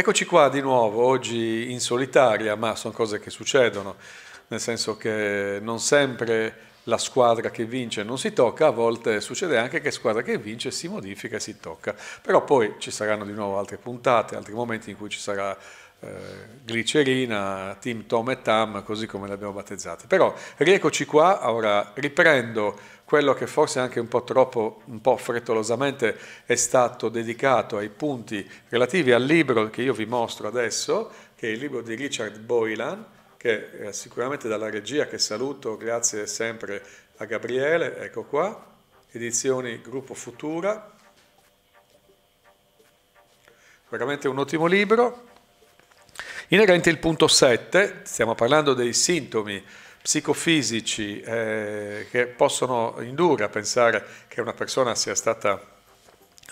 Eccoci qua di nuovo, oggi in solitaria, ma sono cose che succedono, nel senso che non sempre la squadra che vince non si tocca, a volte succede anche che squadra che vince si modifica e si tocca, però poi ci saranno di nuovo altre puntate, altri momenti in cui ci sarà eh, glicerina, team Tom e Tam, così come le abbiamo battezzate. Però rieccoci qua, ora riprendo quello che forse anche un po' troppo, un po' frettolosamente è stato dedicato ai punti relativi al libro che io vi mostro adesso, che è il libro di Richard Boylan, che eh, sicuramente dalla regia che saluto, grazie sempre a Gabriele, ecco qua, edizioni Gruppo Futura, veramente un ottimo libro. Inerente il punto 7, stiamo parlando dei sintomi psicofisici eh, che possono indurre a pensare che una persona sia stata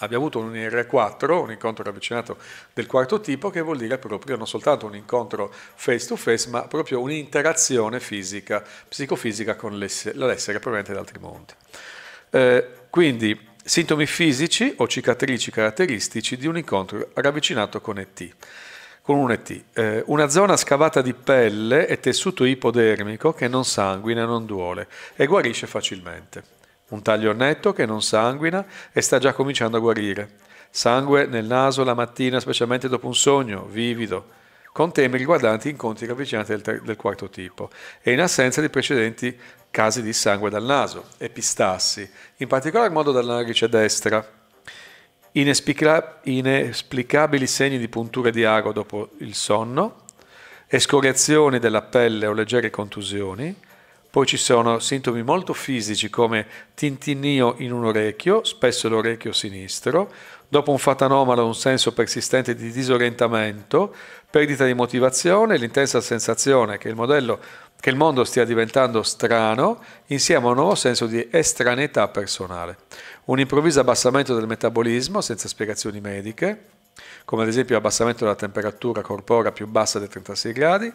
abbia avuto un IR4, un incontro ravvicinato del quarto tipo, che vuol dire proprio non soltanto un incontro face to face, ma proprio un'interazione fisica, psicofisica con l'essere proveniente da altri mondi. Eh, quindi sintomi fisici o cicatrici caratteristici di un incontro ravvicinato con ET con un ET. Eh, una zona scavata di pelle e tessuto ipodermico che non sanguina non duole e guarisce facilmente. Un taglio netto che non sanguina e sta già cominciando a guarire. Sangue nel naso la mattina, specialmente dopo un sogno, vivido, con temi riguardanti incontri ravvicinati del, del quarto tipo e in assenza di precedenti casi di sangue dal naso, epistassi, in particolar modo dalla narice destra inesplicabili segni di punture di ago dopo il sonno, escoriazioni della pelle o leggere contusioni, poi ci sono sintomi molto fisici come tintinnio in un orecchio, spesso l'orecchio sinistro, dopo un fatto anomalo un senso persistente di disorientamento, perdita di motivazione, l'intensa sensazione che il, modello, che il mondo stia diventando strano, insieme a un nuovo senso di estraneità personale, un improvviso abbassamento del metabolismo senza spiegazioni mediche, come ad esempio l'abbassamento della temperatura corporea più bassa dei 36 gradi,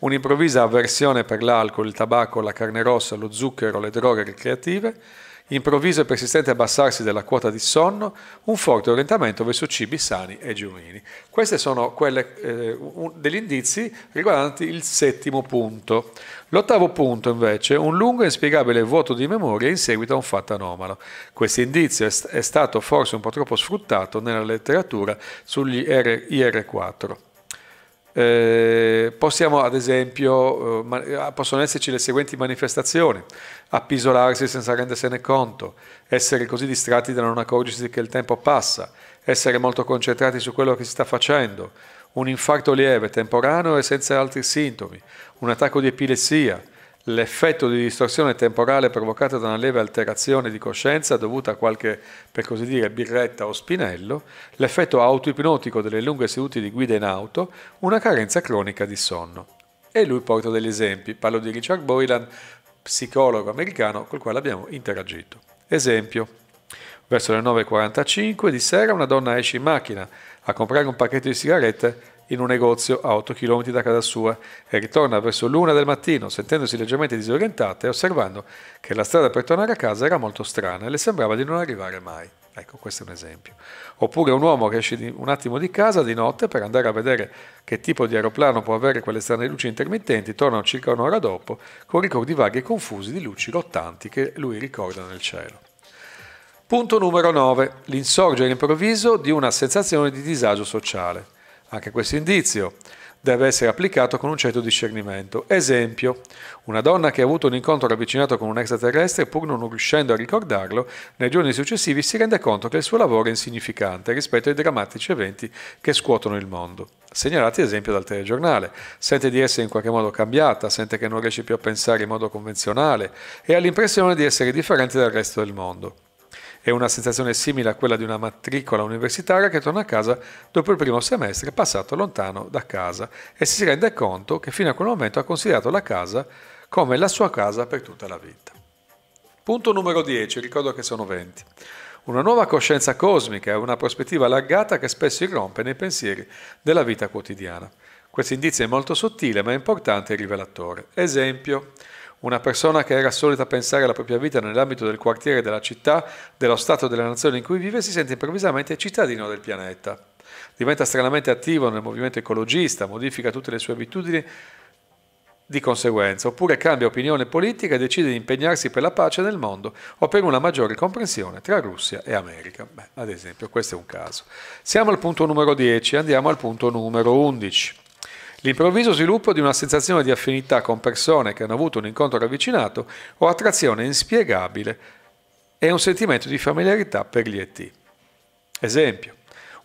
un'improvvisa avversione per l'alcol, il tabacco, la carne rossa, lo zucchero, le droghe ricreative, improvviso e persistente abbassarsi della quota di sonno, un forte orientamento verso cibi sani e genuini. Questi sono quelle, eh, degli indizi riguardanti il settimo punto. L'ottavo punto invece, un lungo e inspiegabile vuoto di memoria in seguito a un fatto anomalo. Questo indizio è, stato forse un po' troppo sfruttato nella letteratura sugli IR4. Eh, possiamo ad esempio, eh, eh, possono esserci le seguenti manifestazioni, appisolarsi senza rendersene conto, essere così distratti da non accorgersi che il tempo passa, essere molto concentrati su quello che si sta facendo, un infarto lieve, temporaneo e senza altri sintomi, un attacco di epilessia, l'effetto di distorsione temporale provocata da una lieve alterazione di coscienza dovuta a qualche, per così dire, birretta o spinello, l'effetto autoipnotico delle lunghe sedute di guida in auto, una carenza cronica di sonno. E lui porta degli esempi, parlo di Richard Boylan, psicologo americano col quale abbiamo interagito. Esempio, verso le 9.45 di sera una donna esce in macchina a comprare un pacchetto di sigarette in un negozio a 8 km da casa sua e ritorna verso l'una del mattino, sentendosi leggermente disorientata e osservando che la strada per tornare a casa era molto strana e le sembrava di non arrivare mai. Ecco, questo è un esempio. Oppure un uomo che esce un attimo di casa di notte per andare a vedere che tipo di aeroplano può avere quelle strane luci intermittenti, torna circa un'ora dopo con ricordi vaghi e confusi di luci rottanti che lui ricorda nel cielo. Punto numero 9. L'insorgere improvviso di una sensazione di disagio sociale anche questo indizio deve essere applicato con un certo discernimento. Esempio, una donna che ha avuto un incontro ravvicinato con un extraterrestre, pur non riuscendo a ricordarlo, nei giorni successivi si rende conto che il suo lavoro è insignificante rispetto ai drammatici eventi che scuotono il mondo. Segnalati ad esempio dal telegiornale, sente di essere in qualche modo cambiata, sente che non riesce più a pensare in modo convenzionale e ha l'impressione di essere differente dal resto del mondo. È una sensazione simile a quella di una matricola universitaria che torna a casa dopo il primo semestre passato lontano da casa e si rende conto che fino a quel momento ha considerato la casa come la sua casa per tutta la vita. Punto numero 10, ricordo che sono 20. Una nuova coscienza cosmica è una prospettiva allargata che spesso irrompe nei pensieri della vita quotidiana. Questo indizio è molto sottile ma è importante e rivelatore. Esempio, una persona che era solita pensare alla propria vita nell'ambito del quartiere, della città, dello stato della nazione in cui vive, si sente improvvisamente cittadino del pianeta. Diventa stranamente attivo nel movimento ecologista, modifica tutte le sue abitudini di conseguenza, oppure cambia opinione politica e decide di impegnarsi per la pace nel mondo o per una maggiore comprensione tra Russia e America. Beh, ad esempio, questo è un caso. Siamo al punto numero 10, andiamo al punto numero 11. L'improvviso sviluppo di una sensazione di affinità con persone che hanno avuto un incontro ravvicinato o attrazione inspiegabile e un sentimento di familiarità per gli ET. Esempio.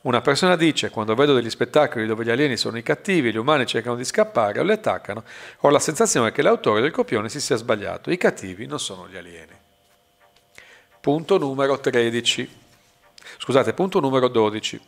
Una persona dice, quando vedo degli spettacoli dove gli alieni sono i cattivi, gli umani cercano di scappare o li attaccano, ho la sensazione che l'autore del copione si sia sbagliato. I cattivi non sono gli alieni. Punto numero 13. Scusate, punto numero 12.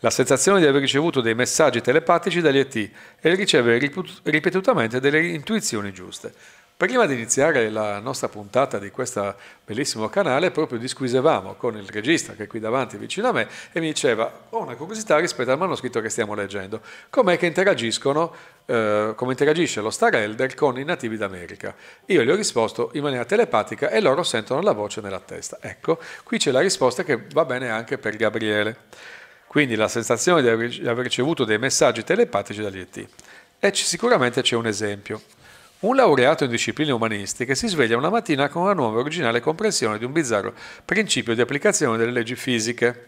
La sensazione di aver ricevuto dei messaggi telepatici dagli ET e ricevere ripetutamente delle intuizioni giuste. Prima di iniziare la nostra puntata di questo bellissimo canale, proprio disquisevamo con il regista che è qui davanti vicino a me e mi diceva ho una curiosità rispetto al manoscritto che stiamo leggendo, com'è che interagiscono, eh, come interagisce lo Star Elder con i nativi d'America. Io gli ho risposto in maniera telepatica e loro sentono la voce nella testa. Ecco, qui c'è la risposta che va bene anche per Gabriele. Quindi la sensazione di aver ricevuto dei messaggi telepatici dagli ET. E sicuramente c'è un esempio. Un laureato in discipline umanistiche si sveglia una mattina con una nuova e originale comprensione di un bizzarro principio di applicazione delle leggi fisiche,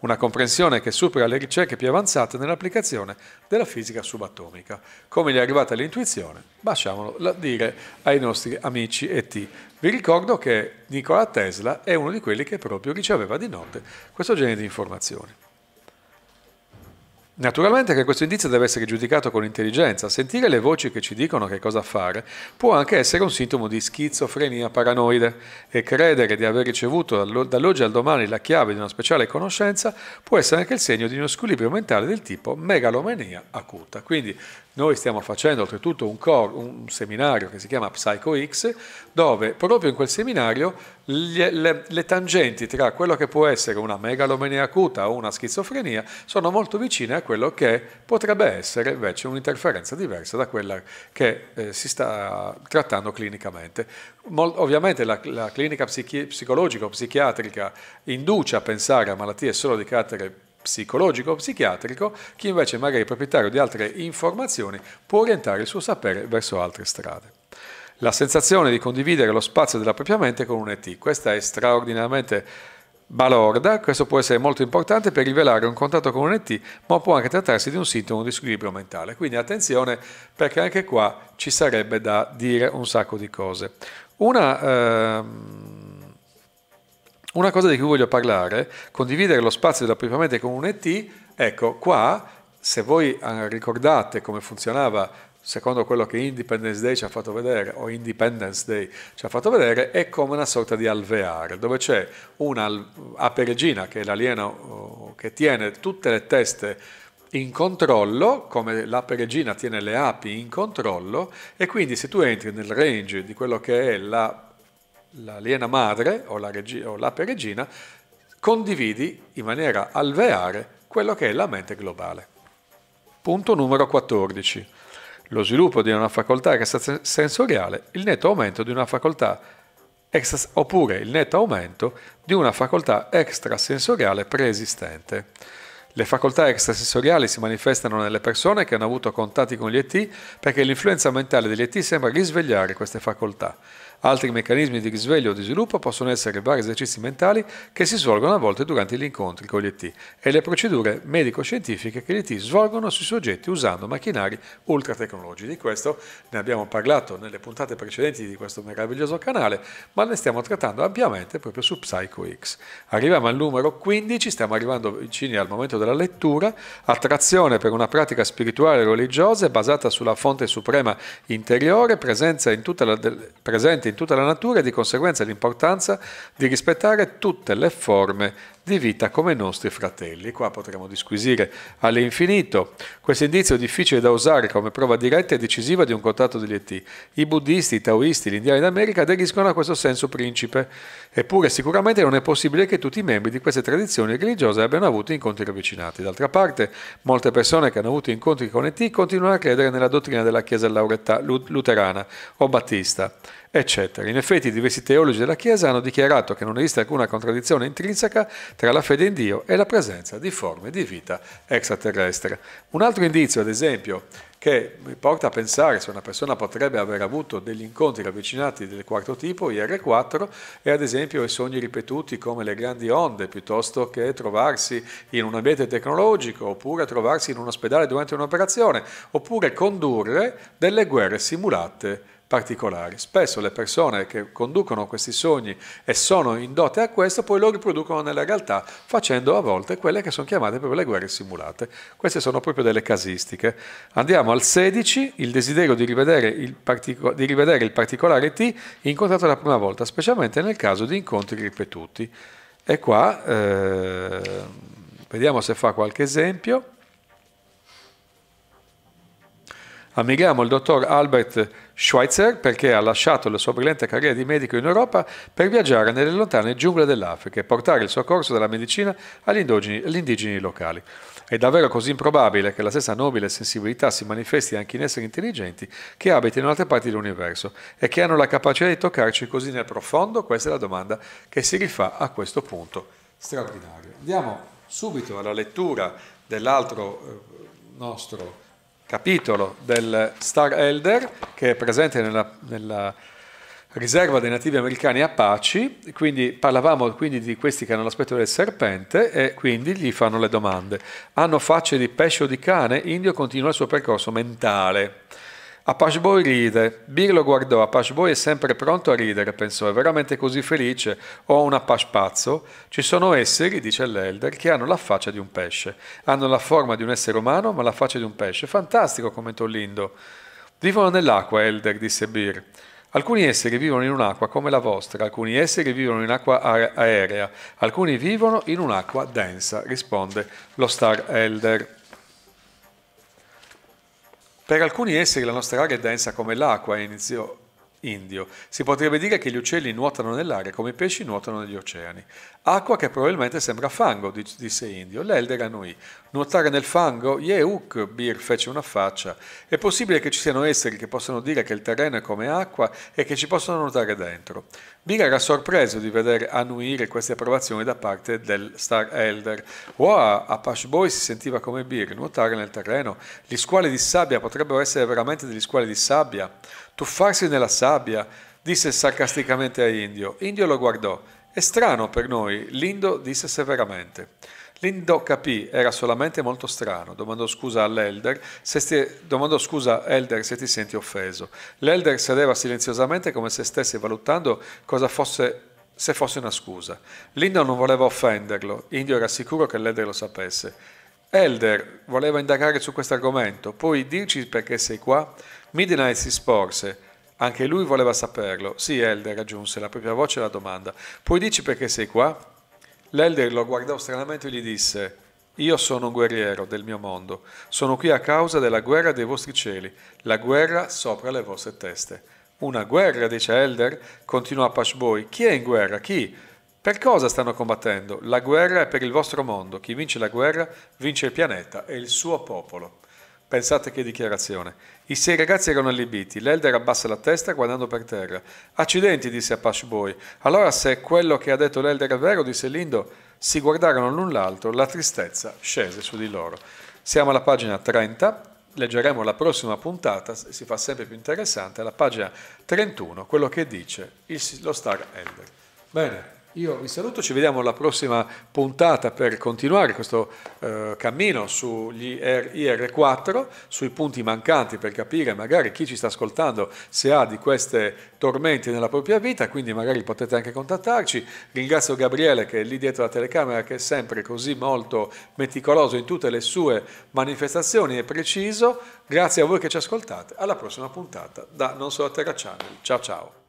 una comprensione che supera le ricerche più avanzate nell'applicazione della fisica subatomica. Come gli è arrivata l'intuizione? Lasciamolo dire ai nostri amici ET. Vi ricordo che Nikola Tesla è uno di quelli che proprio riceveva di notte questo genere di informazioni. Naturalmente che questo indizio deve essere giudicato con intelligenza. Sentire le voci che ci dicono che cosa fare può anche essere un sintomo di schizofrenia paranoide e credere di aver ricevuto dall'oggi al domani la chiave di una speciale conoscenza può essere anche il segno di uno squilibrio mentale del tipo megalomania acuta. Quindi noi stiamo facendo oltretutto un, core, un seminario che si chiama Psycho X dove proprio in quel seminario le, le, le tangenti tra quello che può essere una megalomania acuta o una schizofrenia sono molto vicine a quello che potrebbe essere invece un'interferenza diversa da quella che eh, si sta trattando clinicamente. Mol, ovviamente la, la clinica psichi, psicologica o psichiatrica induce a pensare a malattie solo di carattere psicologico o psichiatrico, chi invece magari è proprietario di altre informazioni può orientare il suo sapere verso altre strade la sensazione di condividere lo spazio della propria mente con un ET. Questa è straordinariamente balorda, questo può essere molto importante per rivelare un contatto con un ET, ma può anche trattarsi di un sintomo di squilibrio mentale. Quindi attenzione perché anche qua ci sarebbe da dire un sacco di cose. Una, ehm, una cosa di cui voglio parlare, condividere lo spazio della propria mente con un ET, ecco qua, se voi eh, ricordate come funzionava secondo quello che Independence Day ci ha fatto vedere, o Independence Day ci ha fatto vedere, è come una sorta di alveare, dove c'è una apergina, che è l'alieno oh, che tiene tutte le teste in controllo, come l'aperegina tiene le api in controllo, e quindi se tu entri nel range di quello che è la, l'aliena madre o, la regi, o l'ape condividi in maniera alveare quello che è la mente globale. Punto numero 14 lo sviluppo di una facoltà extrasensoriale, il netto aumento di una facoltà extra, oppure il netto aumento di una facoltà extrasensoriale preesistente. Le facoltà extrasensoriali si manifestano nelle persone che hanno avuto contatti con gli ET perché l'influenza mentale degli ET sembra risvegliare queste facoltà. Altri meccanismi di risveglio o di sviluppo possono essere vari esercizi mentali che si svolgono a volte durante gli incontri con gli ET e le procedure medico-scientifiche che gli ET svolgono sui soggetti usando macchinari ultratecnologici. Di questo ne abbiamo parlato nelle puntate precedenti di questo meraviglioso canale, ma ne stiamo trattando ampiamente proprio su Psycho X. Arriviamo al numero 15, stiamo arrivando vicini al momento della lettura, attrazione per una pratica spirituale e religiosa basata sulla fonte suprema interiore, presenza in tutta la, del, in tutta la natura e di conseguenza l'importanza di rispettare tutte le forme di vita come nostri fratelli. Qua potremmo disquisire all'infinito. Questo indizio difficile da usare come prova diretta e decisiva di un contatto degli ET. I buddisti, i taoisti, gli indiani d'America aderiscono a questo senso principe, eppure sicuramente non è possibile che tutti i membri di queste tradizioni religiose abbiano avuto incontri ravvicinati. D'altra parte, molte persone che hanno avuto incontri con ET continuano a credere nella dottrina della Chiesa luterana o battista eccetera. In effetti diversi teologi della Chiesa hanno dichiarato che non esiste alcuna contraddizione intrinseca tra la fede in Dio e la presenza di forme di vita extraterrestre. Un altro indizio, ad esempio, che mi porta a pensare se una persona potrebbe aver avuto degli incontri ravvicinati del quarto tipo, IR4, è ad esempio i sogni ripetuti come le grandi onde, piuttosto che trovarsi in un ambiente tecnologico, oppure trovarsi in un ospedale durante un'operazione, oppure condurre delle guerre simulate particolari. Spesso le persone che conducono questi sogni e sono indotte a questo, poi lo riproducono nella realtà, facendo a volte quelle che sono chiamate proprio le guerre simulate. Queste sono proprio delle casistiche. Andiamo al 16, il desiderio di rivedere il, partico- di rivedere il particolare T incontrato la prima volta, specialmente nel caso di incontri ripetuti. E qua eh, vediamo se fa qualche esempio. Ammiriamo il dottor Albert Schweitzer perché ha lasciato la sua brillante carriera di medico in Europa per viaggiare nelle lontane giungle dell'Africa e portare il suo corso della medicina agli indigeni, agli indigeni locali. È davvero così improbabile che la stessa nobile sensibilità si manifesti anche in esseri intelligenti che abitano in altre parti dell'universo e che hanno la capacità di toccarci così nel profondo? Questa è la domanda che si rifà a questo punto straordinario. Andiamo subito alla lettura dell'altro eh, nostro capitolo del Star Elder che è presente nella, nella riserva dei nativi americani Apache, quindi parlavamo quindi di questi che hanno l'aspetto del serpente e quindi gli fanno le domande. Hanno facce di pesce o di cane? Indio continua il suo percorso mentale. Apashboy ride, Bir lo guardò, Apashboy è sempre pronto a ridere, pensò, è veramente così felice, ho un Apash pazzo, ci sono esseri, dice l'elder, che hanno la faccia di un pesce, hanno la forma di un essere umano ma la faccia di un pesce, fantastico, commentò Lindo. Vivono nell'acqua, elder, disse Bir. Alcuni esseri vivono in un'acqua come la vostra, alcuni esseri vivono in acqua aerea, alcuni vivono in un'acqua densa, risponde lo star elder. Per alcuni esseri la nostra aria è densa come l'acqua, inizio Indio. Si potrebbe dire che gli uccelli nuotano nell'aria come i pesci nuotano negli oceani. Acqua che probabilmente sembra fango, disse Indio. L'elder annui nuotare nel fango, Yehuk Bir fece una faccia. È possibile che ci siano esseri che possano dire che il terreno è come acqua e che ci possono nuotare dentro. Bir era sorpreso di vedere annuire queste approvazioni da parte del Star Elder. Wow, Apache Boy si sentiva come Bir, nuotare nel terreno. Gli squali di sabbia potrebbero essere veramente degli squali di sabbia. Tuffarsi nella sabbia, disse sarcasticamente a Indio. Indio lo guardò. È strano per noi, Lindo disse severamente. Lindo capì, era solamente molto strano, domandò scusa all'elder se, se ti senti offeso. L'elder sedeva silenziosamente come se stesse valutando cosa fosse se fosse una scusa. Lindo non voleva offenderlo, Indio era sicuro che l'elder lo sapesse. Elder voleva indagare su questo argomento, puoi dirci perché sei qua? Midnight si sporse. Anche lui voleva saperlo. Sì, Elder aggiunse la propria voce alla domanda. Puoi dirci perché sei qua? L'elder lo guardò stranamente e gli disse, io sono un guerriero del mio mondo, sono qui a causa della guerra dei vostri cieli, la guerra sopra le vostre teste. Una guerra, dice Elder, continuò Pashboy. chi è in guerra? Chi? Per cosa stanno combattendo? La guerra è per il vostro mondo, chi vince la guerra vince il pianeta e il suo popolo. Pensate che dichiarazione. I sei ragazzi erano allibiti. L'elder abbassa la testa guardando per terra. Accidenti, disse Apache Boy. Allora, se quello che ha detto l'elder è vero, disse Lindo, si guardarono l'un l'altro, la tristezza scese su di loro. Siamo alla pagina 30. Leggeremo la prossima puntata, si fa sempre più interessante, alla pagina 31, quello che dice lo star elder. Bene, io vi saluto, ci vediamo alla prossima puntata per continuare questo eh, cammino sugli IR4, sui punti mancanti per capire magari chi ci sta ascoltando se ha di queste tormenti nella propria vita, quindi magari potete anche contattarci. Ringrazio Gabriele che è lì dietro la telecamera che è sempre così molto meticoloso in tutte le sue manifestazioni e preciso. Grazie a voi che ci ascoltate, alla prossima puntata da Non Solo Terra Channel. Ciao ciao!